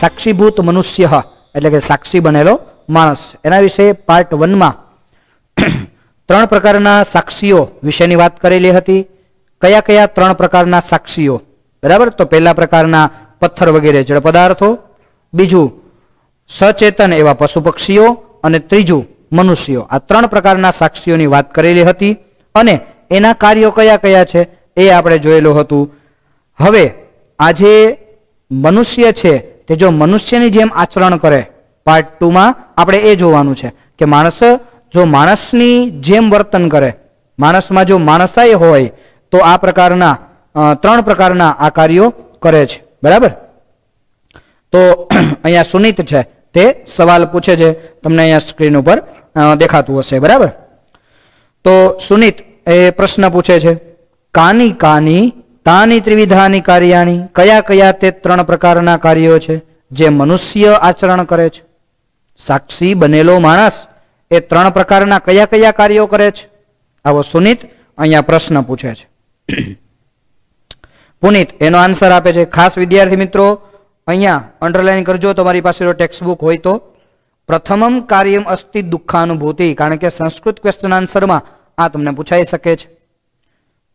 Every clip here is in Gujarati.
સાક્ષીભૂત મનુષ્ય એટલે કે સાક્ષી બનેલો માણસ એના વિશે પાર્ટ વનમાં ત્રણ પ્રકારના સાક્ષીઓ વિશેની વાત કરેલી હતી કયા કયા ત્રણ પ્રકારના સાક્ષીઓ બરાબર તો પહેલા પ્રકારના પથ્થર વગેરે જળ પદાર્થો બીજું સચેતન એવા પશુ પક્ષીઓ અને ત્રીજું મનુષ્યો આ ત્રણ પ્રકારના સાક્ષીઓની વાત કરેલી હતી અને એના કાર્યો કયા કયા છે એ આપણે જોયેલું હતું હવે આજે મનુષ્ય છે તે જો મનુષ્યની જેમ આચરણ કરે પાર્ટ ટુમાં આપણે એ જોવાનું છે કે માણસ જો માણસની જેમ વર્તન કરે માણસમાં જો માણસાય હોય તો આ પ્રકારના ત્રણ પ્રકારના આ કાર્યો કરે છે બરાબર તો અહીંયા સુનિત છે તે સવાલ પૂછે છે તમને અહીંયા સ્ક્રીન ઉપર દેખાતું હશે બરાબર તો સુનિત એ પ્રશ્ન પૂછે છે કાની કાની તાની ત્રિવિધાની કાર્યાણી કયા કયા તે ત્રણ પ્રકારના કાર્યો છે જે મનુષ્ય આચરણ કરે છે સાક્ષી બનેલો માણસ એ ત્રણ પ્રકારના કયા કયા કાર્યો કરે છે આવો સુનિત અહીંયા પ્રશ્ન પૂછે છે પુનિત એનો આન્સર આપે છે ખાસ વિદ્યાર્થી મિત્રો અહીંયા અંડરલાઈન કરજો તમારી પાસેનો બુક હોય તો પ્રથમમ કાર્યમ અસ્તિ દુઃખાનુભૂતિ કારણ કે સંસ્કૃત ક્વેશ્ચન આન્સરમાં આ તમને પૂછાઈ શકે છે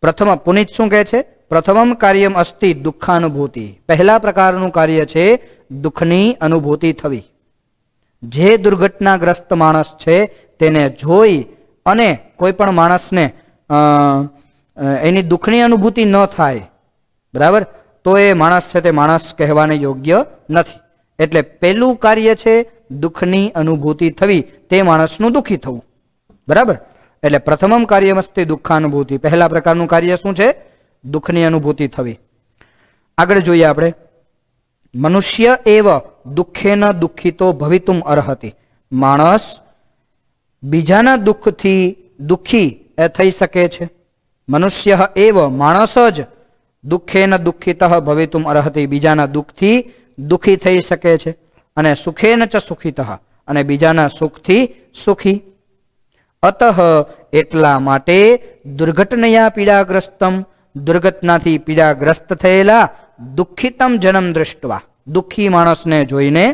પ્રથમ પુનિત શું કહે છે પ્રથમ કાર્યમ અસ્તિ દુઃખાનુભૂતિ પહેલા પ્રકારનું કાર્ય છે દુઃખની અનુભૂતિ થવી જે દુર્ઘટનાગ્રસ્ત માણસ છે તેને જોઈ અને કોઈ પણ માણસને એની દુઃખની અનુભૂતિ ન થાય બરાબર તો એ માણસ છે તે માણસ કહેવાને યોગ્ય નથી એટલે પહેલું કાર્ય છે દુઃખની અનુભૂતિ થવી તે માણસનું દુઃખી થવું બરાબર એટલે પ્રથમ પ્રથમમ કાર્યમસ્તી દુઃખાનુભૂતિ પહેલા પ્રકારનું કાર્ય શું છે દુઃખની અનુભૂતિ થવી આગળ જોઈએ આપણે મનુષ્ય એવ દુઃખેન દુઃખિતો ભવિતુમ અર્હતિ માણસ બીજાના દુઃખથી દુઃખી એ થઈ શકે છે મનુષ્ય એવ માણસ જ દુઃખેન દુઃખિત ભવિતુમ અર્હતિ બીજાના દુઃખથી દુઃખી થઈ શકે છે અને સુખેન ચ સુખિત અને બીજાના સુખથી સુખી અત એટલા માટે દુર્ઘટનયા પીડાગ્રસ્તમ દુર્ઘટનાથી પીડાગ્રસ્ત થયેલા દુઃખિતમ જનમ દૃષ્ટવા દુઃખી માણસને જોઈને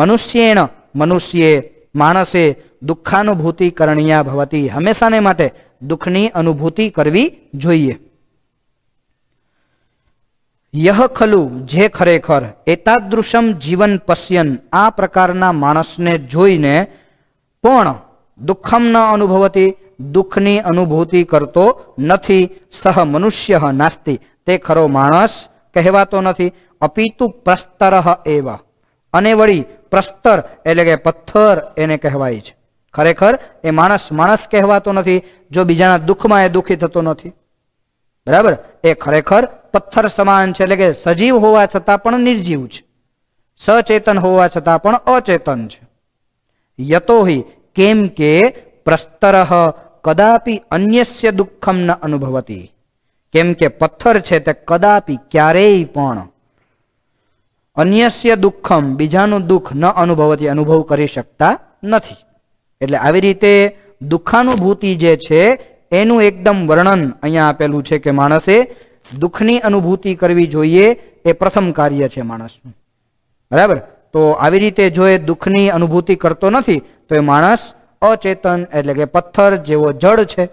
મનુષ્યેણ મનુષ્યે માણસે દુઃખાનુભૂતિ કરણીયા ભવતી હંમેશાને માટે દુઃખની અનુભૂતિ કરવી જોઈએ યહ ખલુ જે ખરેખર એતાદૃશમ જીવન પશ્યન આ પ્રકારના માણસને જોઈને પણ દુઃખમ ન અનુભવતી દુઃખની અનુભૂતિ કરતો નથી સહ મનુષ્ય નાસ્તિ તે ખરો માણસ કહેવાતો નથી અપિતુ પ્રસ્તર એવા અને વળી પ્રસ્તર એટલે કે પથ્થર એને કહેવાય છે ખરેખર એ માણસ માણસ કહેવાતો નથી જો બીજાના દુઃખમાં એ દુઃખી થતો નથી બરાબર એ ખરેખર પથ્થર સમાન છે એટલે કે સજીવ હોવા છતાં પણ નિર્જીવ છે સચેતન હોવા છતાં પણ અચેતન છે યતો કેમ કે પ્રસ્તર કદાપી અન્યસ્ય દુઃખમ ન અનુભવતી કેમ કે પથ્થર છે તે કદાપી ક્યારેય પણ અન્યસ્ય દુઃખમ બીજાનું દુઃખ ન અનુભવતી અનુભવ કરી શકતા નથી એટલે આવી રીતે દુઃખાનુભૂતિ જે છે એનું એકદમ વર્ણન અહીંયા આપેલું છે કે માણસે દુઃખની અનુભૂતિ કરવી જોઈએ એ પ્રથમ કાર્ય છે માણસનું બરાબર તો આવી રીતે જો એ દુઃખની અનુભૂતિ કરતો નથી તો એ માણસ અચેતન એટલે કે પથ્થર જેવો જળ છે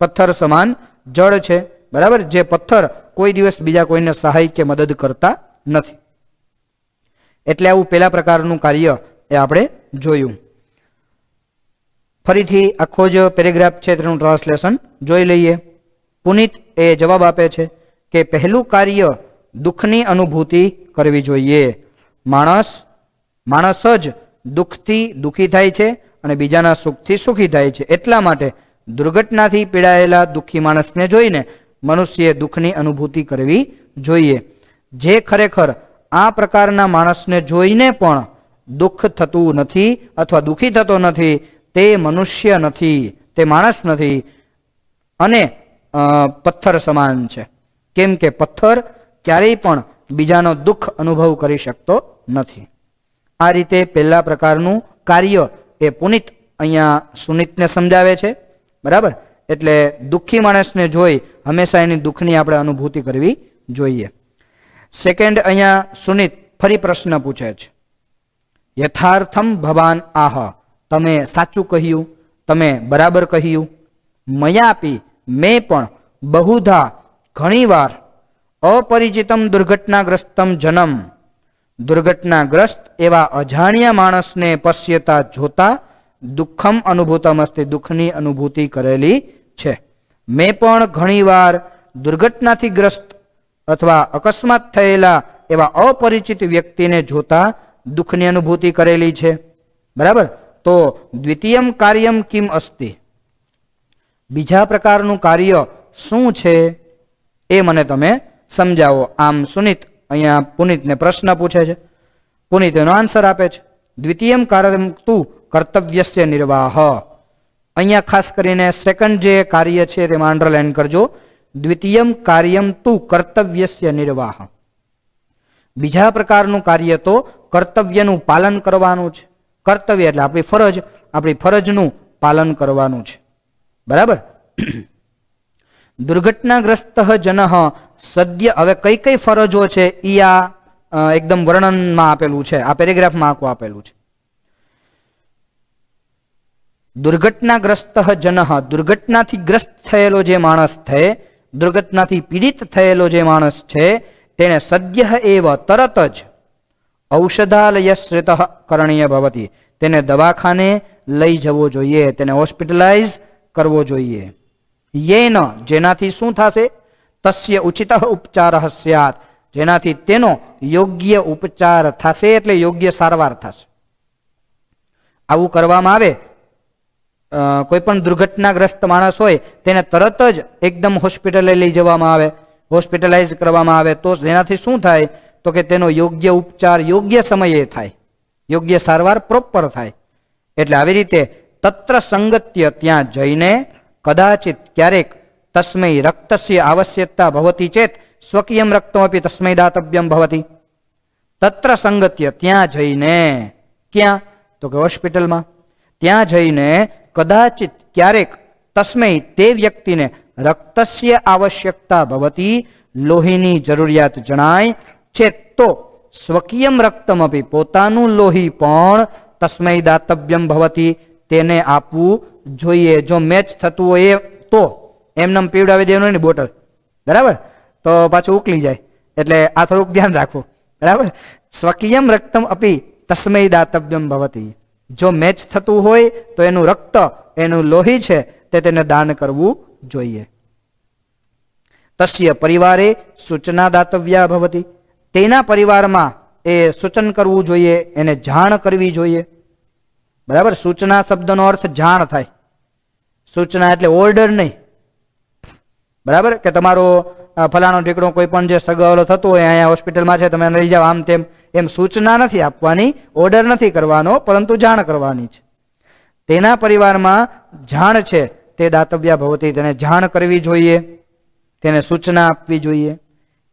પથ્થર સમાન જળ છે બરાબર જે પથ્થર કોઈ દિવસ બીજા કોઈને સહાય કે મદદ કરતા નથી એટલે આવું પહેલા પ્રકારનું કાર્ય એ આપણે જોયું ફરીથી આખો જ પેરેગ્રાફ છે તેનું ટ્રાન્સલેશન જોઈ લઈએ પુનિત એ જવાબ આપે છે કે પહેલું કાર્ય દુઃખની અનુભૂતિ કરવી જોઈએ માણસ માણસ જ દુઃખથી દુઃખી થાય છે અને બીજાના સુખથી સુખી થાય છે એટલા માટે દુર્ઘટનાથી પીડાયેલા દુઃખી માણસને જોઈને મનુષ્યએ દુઃખની અનુભૂતિ કરવી જોઈએ જે ખરેખર આ પ્રકારના માણસને જોઈને પણ દુઃખ થતું નથી અથવા દુઃખી થતો નથી તે મનુષ્ય નથી તે માણસ નથી અને પથ્થર સમાન છે કેમ કે પથ્થર ક્યારેય પણ બીજાનો દુઃખ અનુભવ કરી શકતો નથી આ રીતે પહેલા પ્રકારનું કાર્ય એ પુનિત અહીંયા સુનિતને સમજાવે છે બરાબર એટલે દુઃખી માણસને જોઈ હંમેશા એની દુઃખની આપણે અનુભૂતિ કરવી જોઈએ સેકન્ડ અહીંયા સુનિત ફરી પ્રશ્ન પૂછે છે યથાર્થમ ભવાન આહ તમે સાચું કહ્યું તમે બરાબર કહ્યું મયાપી મેં પણ બહુધા ઘણીવાર અપરિચિતમ દુર્ઘટનાગ્રસ્તમ જનમ દુર્ઘટનાગ્રસ્ત એવા અજાણ્યા માણસને પશ્યતા જોતા દુઃખમ અનુભૂતમ અસ્તિ દુઃખની અનુભૂતિ કરેલી છે મેં પણ ઘણીવાર દુર્ઘટનાથી ગ્રસ્ત અથવા અકસ્માત થયેલા એવા અપરિચિત વ્યક્તિને જોતા દુઃખની અનુભૂતિ કરેલી છે બરાબર તો દ્વિતીયમ કાર્યમ કિમ અસ્તિ બીજા પ્રકારનું કાર્ય શું છે એ મને તમે સમજાવો આમ સુનિત અહીંયા પુનિતને પ્રશ્ન પૂછે છે પુનિત એનો આન્સર આપે છે દ્વિતીયમ કાર્યમ તું કર્તવ્યસ્ય નિર્વાહ અહીંયા ખાસ કરીને સેકન્ડ જે કાર્ય છે તેમાં અંડરલાઇન કરજો દ્વિતીયમ કાર્યમ તું કર્તવ્યસ્ય નિર્વાહ બીજા પ્રકારનું કાર્ય તો કર્તવ્યનું પાલન કરવાનું છે કર્તવ્ય એટલે આપણી ફરજ આપણી ફરજનું પાલન કરવાનું છે બરાબર દુર્ઘટનાગ્રસ્ત જન સદ્ય હવે કઈ કઈ ફરજો છે એ આ એકદમ વર્ણનમાં આપેલું છે આ પેરેગ્રાફમાં આખું આપેલું છે દુર્ઘટનાગ્રસ્ત જન દુર્ઘટનાથી ગ્રસ્ત થયેલો જે માણસ છે દુર્ઘટનાથી પીડિત થયેલો જે માણસ છે તેને સદ્ય એવ તરત જ ઔષધાલય શ્રેત કરણીય ભવતી તેને દવાખાને લઈ જવો જોઈએ તેને હોસ્પિટલાઇઝ કરવો જોઈએ યેન જેનાથી શું થશે તસ્ય ઉચિત ઉપચાર સ્યાત જેનાથી તેનો યોગ્ય ઉપચાર થશે એટલે યોગ્ય સારવાર થશે આવું કરવામાં આવે કોઈ પણ દુર્ઘટનાગ્રસ્ત માણસ હોય તેને તરત જ એકદમ હોસ્પિટલે લઈ જવામાં આવે હોસ્પિટલાઇઝ કરવામાં આવે તો જેનાથી શું થાય તો કે તેનો યોગ્ય ઉપચાર યોગ્ય સમયે થાય યોગ્ય સારવાર પ્રોપર થાય એટલે આવી રીતે તત્ર સંગત્ય ત્યાં જઈને કદાચિત ક્યારેક તસ્મૈ રક્તસ્ય આવશ્યકતા ભવતી ચેત સ્વકીયમ રક્તમપી તસ્મૈ દાતવ્યમ ભવતી તત્ર સંગત્ય ત્યાં જઈને ક્યાં તો કે હોસ્પિટલમાં ત્યાં જઈને કદાચિત ક્યારેક તસ્મૈ તે વ્યક્તિને રક્તસ્ય આવશ્યકતા ભવતી લોહીની જરૂરિયાત જણાય છે તો સ્વકીયમ રક્તમપી પોતાનું લોહી પણ તસ્મૈ દાતવ્યમ ભવતી તેને આપવું જોઈએ જો મેચ થતું હોય તો એમનેમ પીવડાવી દેવાનું એની બોટલ બરાબર તો પાછું ઉકલી જાય એટલે આ થોડુંક ધ્યાન રાખવું બરાબર સ્વકીયમ રક્તમ અપી તસ્મય દાતવ્યમ ભવતી જો મેચ થતું હોય તો એનું રક્ત એનું લોહી છે તે તેને દાન કરવું જોઈએ તસ્ય પરિવારે સૂચના દાતવ્યા ભવતી તેના પરિવારમાં એ સૂચન કરવું જોઈએ એને જાણ કરવી જોઈએ બરાબર સૂચના શબ્દનો અર્થ જાણ થાય સૂચના એટલે ઓર્ડર નહીં બરાબર કે તમારો ફલાણો ઢીકણો કોઈ પણ જે સગાવલો થતો હોય અહીંયા હોસ્પિટલમાં છે તમે લઈ જાઓ આમ તેમ એમ સૂચના નથી આપવાની ઓર્ડર નથી કરવાનો પરંતુ જાણ કરવાની છે તેના પરિવારમાં જાણ છે તે દાતવ્યા ભવતી તેને જાણ કરવી જોઈએ તેને સૂચના આપવી જોઈએ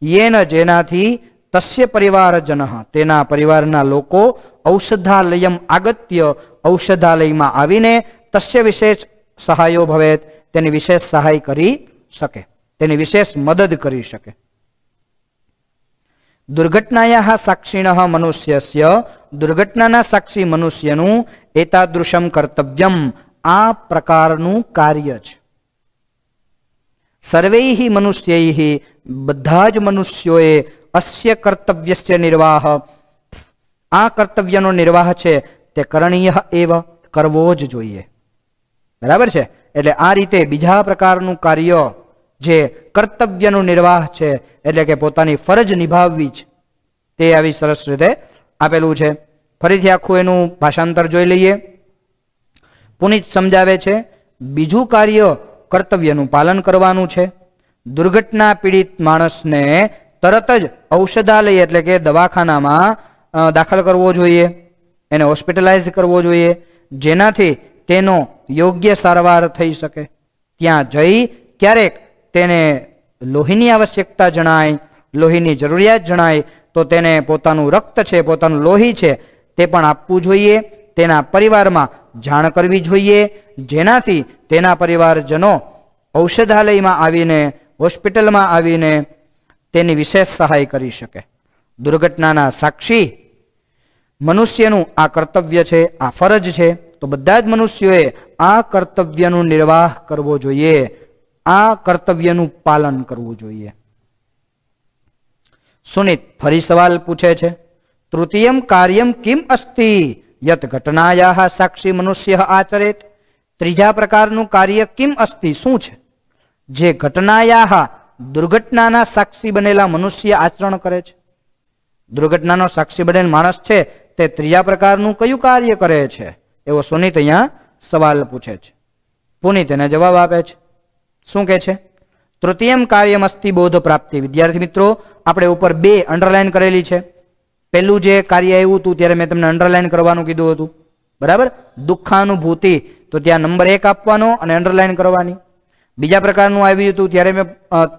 યેન જેનાથી તસ્ય પરિવારજન તેના પરિવારના લોકો ઔષધાલયમ આગત્ય ઔષધાલયમાં આવીને તસ્ય વિશેષ સહાયો ભવેત તેની વિશેષ સહાય કરી શકે તેની વિશેષ મદદ કરી શકે દુર્ઘટનાયા સાક્ષિણ મનુષ્યસ્ય દુર્ઘટનાના સાક્ષી મનુષ્યનું એતાદૃશમ કર્તવ્યમ આ પ્રકારનું કાર્ય છે સર્વે મનુષ્ય બધા જ મનુષ્યોએ અસ્ય કર્તવ્ય નિર્વાહ આ કર્તવ્યનો નિર્વાહ છે તે કરણીય એવ કરવો જ જોઈએ બરાબર છે એટલે આ રીતે બીજા પ્રકારનું કાર્ય જે કર્તવ્યનો નિર્વાહ છે એટલે કે પોતાની ફરજ નિભાવવી છે તે આવી સરસ રીતે આપેલું છે ફરીથી આખું એનું ભાષાંતર જોઈ લઈએ પુનિત સમજાવે છે બીજું કાર્ય કર્તવ્યનું પાલન કરવાનું છે દુર્ઘટના પીડિત માણસને તરત જ ઔષધાલય એટલે કે દવાખાનામાં દાખલ કરવો જોઈએ એને હોસ્પિટલાઇઝ કરવો જોઈએ જેનાથી તેનો યોગ્ય સારવાર થઈ શકે ત્યાં જઈ ક્યારેક તેને લોહીની આવશ્યકતા જણાય લોહીની જરૂરિયાત જણાય તો તેને પોતાનું રક્ત છે પોતાનું લોહી છે તે પણ આપવું જોઈએ તેના પરિવારમાં જાણ કરવી જોઈએ જેનાથી તેના પરિવારજનો ઔષધાલયમાં આવીને હોસ્પિટલમાં આવીને તેની વિશેષ સહાય કરી શકે દુર્ઘટનાના સાક્ષી મનુષ્યનું આ કર્તવ્ય છે આ ફરજ છે તો બધા જ મનુષ્યોએ આ કર્તવ્યનું નિર્વાહ કરવો જોઈએ આ કર્તવ્યનું પાલન કરવું જોઈએ સુનિત ફરી સવાલ પૂછે છે તૃતીયમ કાર્યમ કિમ અસ્તિ યત ઘટનાયા સાક્ષી મનુષ્ય આચરેત ત્રીજા પ્રકારનું કાર્ય કિમ અસ્તિ શું છે જે ઘટનાયા દુર્ઘટનાના સાક્ષી બનેલા મનુષ્ય આચરણ કરે છે દુર્ઘટનાનો સાક્ષી બનેલ માણસ છે તે ત્રીજા પ્રકારનું કયું કાર્ય કરે છે એવો સુનિત અહીંયા સવાલ પૂછે છે પુનિત એને જવાબ આપે છે શું કહે છે તૃતીયમ કાર્યમ અસ્થિ બોધ પ્રાપ્તિ વિદ્યાર્થી મિત્રો આપણે ઉપર બે અંડરલાઇન કરેલી છે પહેલું જે કાર્ય આવ્યું હતું ત્યારે મેં તમને અંડરલાઇન કરવાનું કીધું હતું બરાબર દુઃખાનુભૂતિ તો ત્યાં નંબર એક આપવાનો અને અંડરલાઇન કરવાની બીજા પ્રકારનું આવ્યું હતું ત્યારે મેં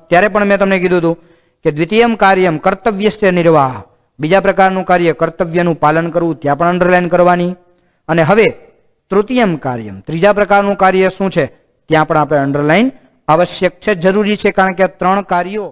ત્યારે પણ મેં તમને કીધું હતું કે દ્વિતીયમ કાર્યમ કર્તવ્યસ્ય નિર્વાહ બીજા પ્રકારનું કાર્ય કર્તવ્યનું પાલન કરવું ત્યાં પણ અંડરલાઇન કરવાની અને હવે તૃતીયમ કાર્યમ ત્રીજા પ્રકારનું કાર્ય શું છે ત્યાં પણ આપણે અંડરલાઇન આવશ્યક છે જરૂરી છે કારણ કે આ ત્રણ કાર્યો